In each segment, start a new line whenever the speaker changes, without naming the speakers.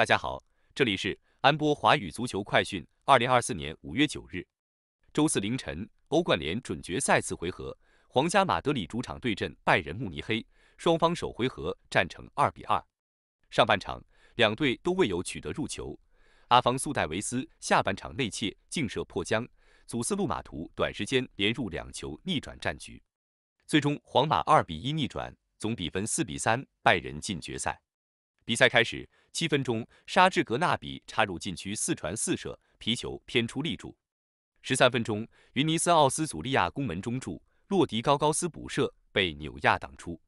大家好，这里是安波华语足球快讯。二零二四年五月九日，周四凌晨，欧冠联准决赛次回合，皇家马德里主场对阵拜仁慕尼黑，双方首回合战成二比二。上半场，两队都未有取得入球，阿方苏戴维斯下半场内切劲射破僵，祖斯路马图短时间连入两球逆转战局，最终皇马二比一逆转，总比分四比三，拜仁进决赛。比赛开始，七分钟，沙治格纳比插入禁区四传四射，皮球偏出立柱。十三分钟，云尼斯奥斯祖利亚攻门中柱，洛迪高高斯补射被纽亚挡出。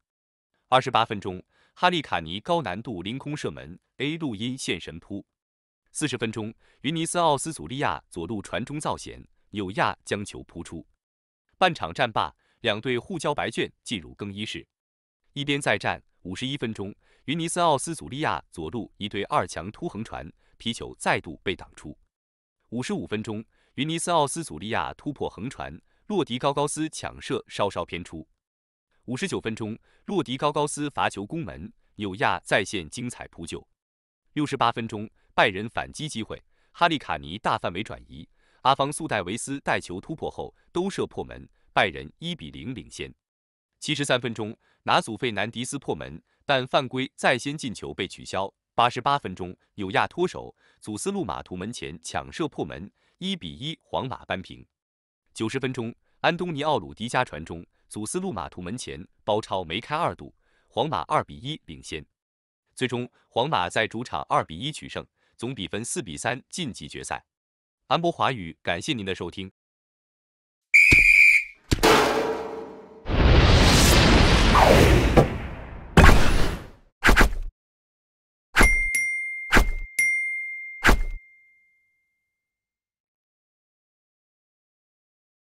二十八分钟，哈利卡尼高难度凌空射门，A 录音现神扑。四十分钟，云尼斯奥斯祖利亚左路传中造险，纽亚将球扑出。半场战罢，两队互交白卷，进入更衣室。一边再战。五十一分钟，云尼斯奥斯祖利亚左路一对二强突横传，皮球再度被挡出。五十五分钟，云尼斯奥斯祖利亚突破横传，洛迪高高斯抢射稍稍偏出。五十九分钟，洛迪高高斯罚球攻门，纽亚再现精彩扑救。六十八分钟，拜仁反击机会，哈利卡尼大范围转移，阿方素戴维斯带球突破后兜射破门，拜仁一比零领先。七十三分钟。拿祖费南迪斯破门，但犯规在先进球被取消。八十八分钟，纽亚脱手，祖斯路马图门前抢射破门，一比一，皇马扳平。九十分钟，安东尼奥鲁迪加传中，祖斯路马图门前包抄梅开二度，皇马二比一领先。最终，皇马在主场二比一取胜，总比分四比三晋级决赛。安博华语，感谢您的收听。